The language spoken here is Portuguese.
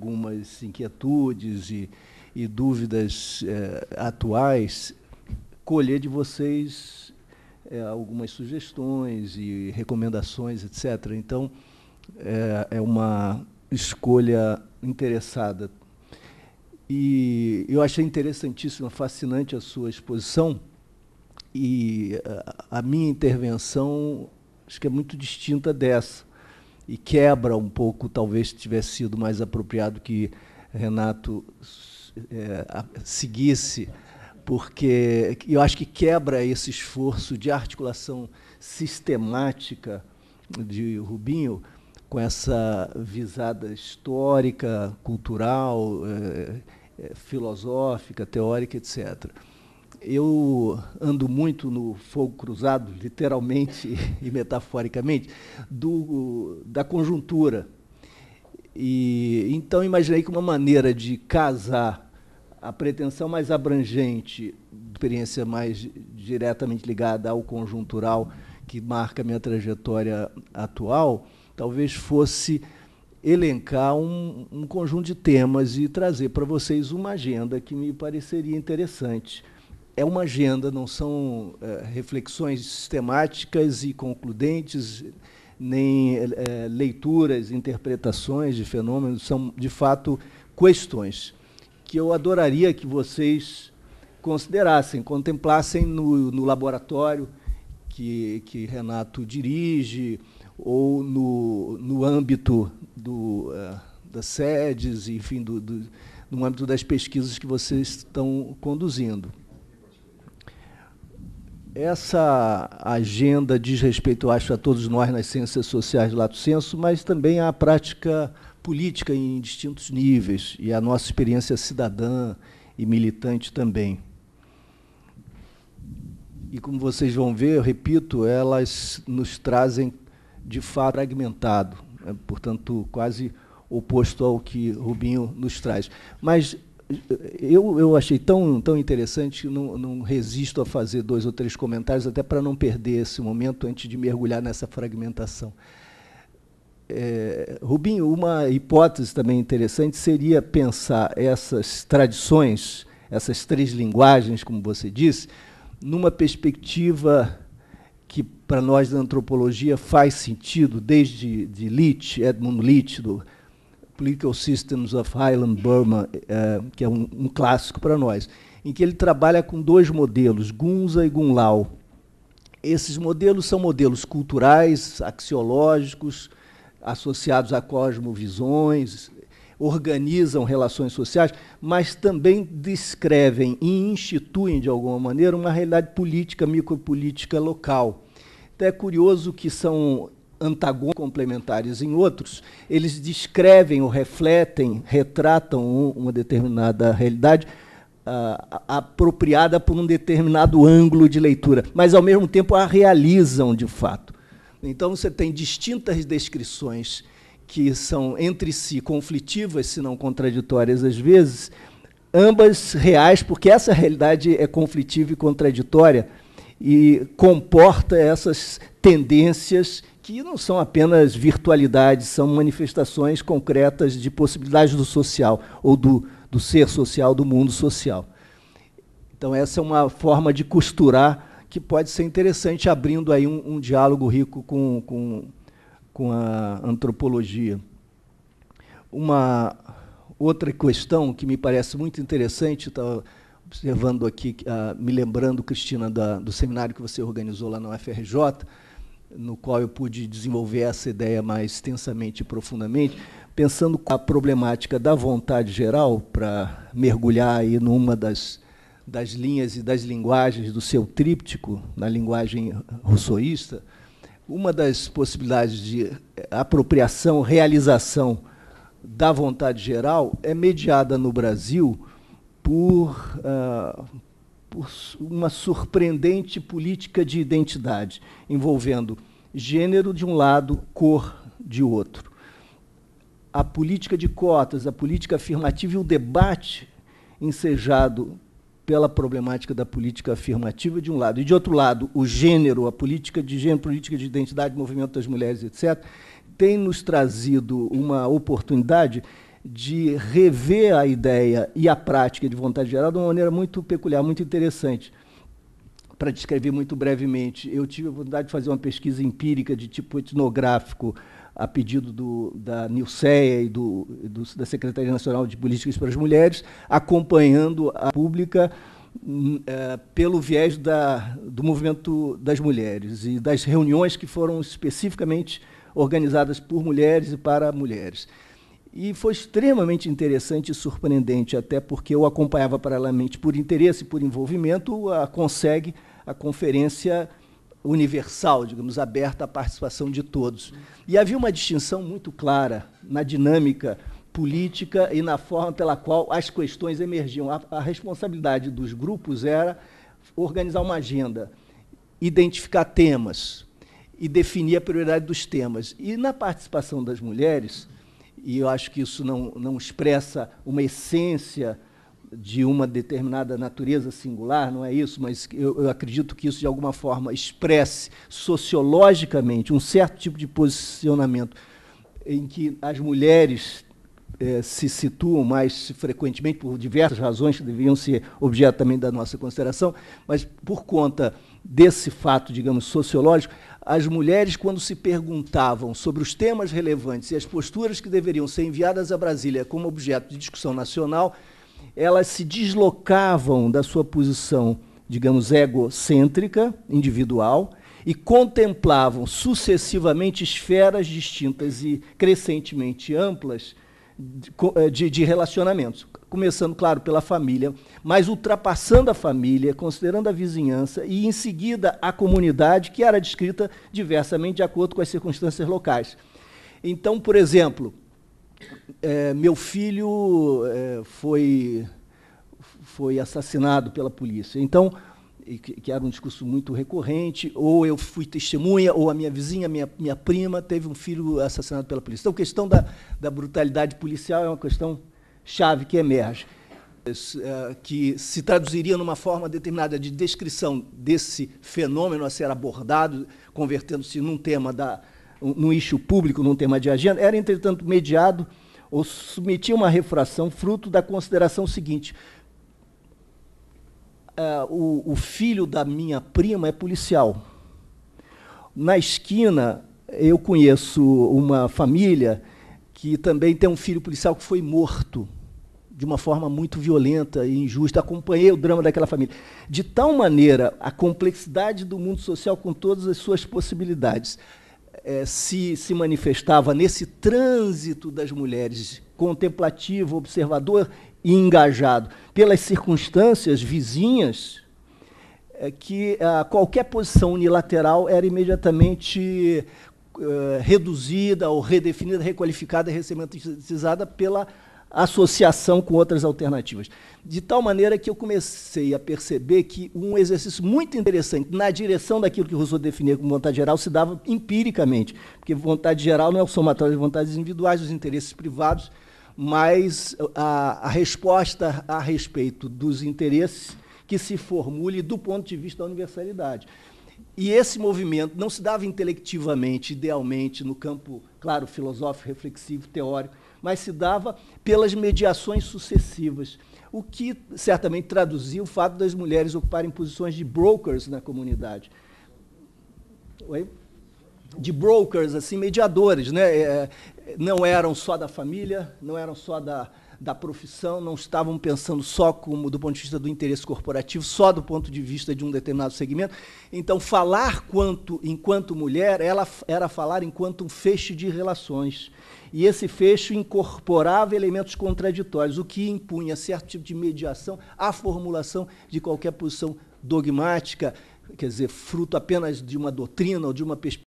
algumas inquietudes e, e dúvidas eh, atuais, colher de vocês eh, algumas sugestões e recomendações, etc. Então, eh, é, uma escolha interessada. E eu achei interessantíssima, fascinante a sua exposição, e a minha intervenção acho que é muito distinta dessa e quebra um pouco, talvez tivesse sido mais apropriado que Renato é, a, seguisse, porque eu acho que quebra esse esforço de articulação sistemática de Rubinho com essa visada histórica, cultural, é, é, filosófica, teórica, etc eu ando muito no fogo cruzado, literalmente e metaforicamente, do, da conjuntura. E então imaginei que uma maneira de casar a pretensão mais abrangente, experiência mais diretamente ligada ao conjuntural que marca minha trajetória atual, talvez fosse elencar um, um conjunto de temas e trazer para vocês uma agenda que me pareceria interessante é uma agenda, não são é, reflexões sistemáticas e concludentes, nem é, leituras, interpretações de fenômenos, são, de fato, questões que eu adoraria que vocês considerassem, contemplassem no, no laboratório que, que, Renato dirige, ou no, no âmbito do, uh, das sedes, enfim, do, do, no âmbito das pesquisas que vocês estão conduzindo. Essa agenda diz respeito, acho, a todos nós nas ciências sociais, lato senso, mas também à prática política em distintos níveis e à nossa experiência cidadã e militante também. E como vocês vão ver, eu repito, elas nos trazem de fato fragmentado, né? portanto, quase oposto ao que Rubinho nos traz. Mas eu, eu achei tão, tão interessante que não, não resisto a fazer dois ou três comentários, até para não perder esse momento antes de mergulhar nessa fragmentação. É, Rubinho, uma hipótese também interessante seria pensar essas tradições, essas três linguagens, como você disse, numa perspectiva que para nós da antropologia faz sentido desde de Leach, Edmund Leach, do Political Systems of Highland Burma, é, que é um, um clássico para nós, em que ele trabalha com dois modelos, Gunza e Gunlau. Esses modelos são modelos culturais, axiológicos, associados a cosmovisões, organizam relações sociais, mas também descrevem e instituem, de alguma maneira, uma realidade política, micropolítica local. Então é curioso que são antagônicos complementares em outros, eles descrevem ou refletem, retratam uma determinada realidade uh, apropriada por um determinado ângulo de leitura, mas ao mesmo tempo a realizam de fato. Então você tem distintas descrições que são entre si conflitivas, se não contraditórias às vezes, ambas reais, porque essa realidade é conflitiva e contraditória e comporta essas tendências que não são apenas virtualidades, são manifestações concretas de possibilidades do social, ou do, do ser social, do mundo social. Então, essa é uma forma de costurar que pode ser interessante, abrindo aí um, um diálogo rico com, com, com a antropologia. Uma outra questão que me parece muito interessante, estava tá, observando aqui, uh, me lembrando, Cristina, da, do seminário que você organizou lá na UFRJ, no qual eu pude desenvolver essa ideia mais extensamente e profundamente, pensando a problemática da vontade geral, para mergulhar aí numa das, das linhas e das linguagens do seu tríptico, na linguagem russoísta, uma das possibilidades de eh, apropriação, realização da vontade geral é mediada no Brasil por, uh, por uma surpreendente política de identidade, envolvendo gênero de um lado, cor de outro. A política de cotas, a política afirmativa e o debate ensejado pela problemática da política afirmativa de um lado, e de outro lado, o gênero, a política de gênero, política de identidade, movimento das mulheres, etc., tem nos trazido uma oportunidade de rever a ideia e a prática de vontade geral de uma maneira muito peculiar, muito interessante. Para descrever muito brevemente, eu tive a oportunidade de fazer uma pesquisa empírica de tipo etnográfico a pedido do, da Nilceia e do, do, da Secretaria Nacional de Políticas para as Mulheres, acompanhando a pública hum, é, pelo viés da, do movimento das mulheres e das reuniões que foram especificamente organizadas por mulheres e para mulheres. E foi extremamente interessante e surpreendente, até porque eu acompanhava paralelamente, por interesse e por envolvimento, a CONSEG, a Conferência Universal, digamos, aberta à participação de todos. E havia uma distinção muito clara na dinâmica política e na forma pela qual as questões emergiam. A, a responsabilidade dos grupos era organizar uma agenda, identificar temas e definir a prioridade dos temas. E na participação das mulheres e eu acho que isso não, não expressa uma essência de uma determinada natureza singular, não é isso, mas eu, eu, acredito que isso de alguma forma expresse sociologicamente um certo tipo de posicionamento em que as mulheres eh, se situam mais frequentemente por diversas razões que deviam ser objeto também da nossa consideração, mas por conta desse fato, digamos, sociológico, as mulheres, quando se perguntavam sobre os temas relevantes e as posturas que deveriam ser enviadas a Brasília como objeto de discussão nacional, elas se deslocavam da sua posição, digamos, egocêntrica, individual, e contemplavam sucessivamente esferas distintas e crescentemente amplas eh, de, de relacionamentos. Começando, claro, pela família, mas ultrapassando a família, considerando a vizinhança e, em seguida, a comunidade, que era descrita diversamente de acordo com as circunstâncias locais. Então, por exemplo, é, meu filho é, foi, foi assassinado pela polícia. Então, que era um discurso muito recorrente, ou eu fui testemunha, ou a minha vizinha, minha, minha prima, teve um filho assassinado pela polícia. Então, a questão da, da brutalidade policial é uma questão chave que emerge, é, que se traduziria numa forma determinada de descrição desse fenômeno a ser abordado, convertendo-se num tema da num eixo público, num tema de agenda, era, entretanto, mediado ou submetia uma refração fruto da consideração seguinte, é, o, o filho da minha prima é policial. Na esquina, eu conheço uma família que também tem um filho policial que foi morto de uma forma muito violenta e injusta. Acompanhei o drama daquela família. De tal maneira, a complexidade do mundo social, com todas as suas possibilidades, é, se, se manifestava nesse trânsito das mulheres contemplativo, observador e engajado pelas circunstâncias vizinhas, é que a, ah, qualquer posição unilateral era imediatamente eh, reduzida ou redefinida, requalificada, e ressemantizada pela associação com outras alternativas. De tal maneira que eu comecei a perceber que um exercício muito interessante na direção daquilo que Rousseau definia como vontade geral se dava empiricamente, porque vontade geral não é o somatório de vontades individuais, dos interesses privados, mas a, a resposta a respeito dos interesses que se formule do ponto de vista da universalidade. E esse movimento não se dava intelectivamente, idealmente, no campo, claro, filosófico, reflexivo, teórico, mas se dava pelas mediações sucessivas, o que certamente traduzia o fato das mulheres ocuparem posições de brokers na comunidade. Oi? De brokers, assim, mediadores, né? É, não eram só da família, não eram só da, da profissão, não estavam pensando só como do ponto de vista do interesse corporativo, só do ponto de vista de um determinado segmento. Então, falar quanto, enquanto mulher ela era falar enquanto um feixe de relações. E esse fecho incorporava elementos contraditórios, o que impunha certo tipo de mediação à formulação de qualquer posição dogmática, quer dizer, fruto apenas de uma doutrina ou de uma perspectiva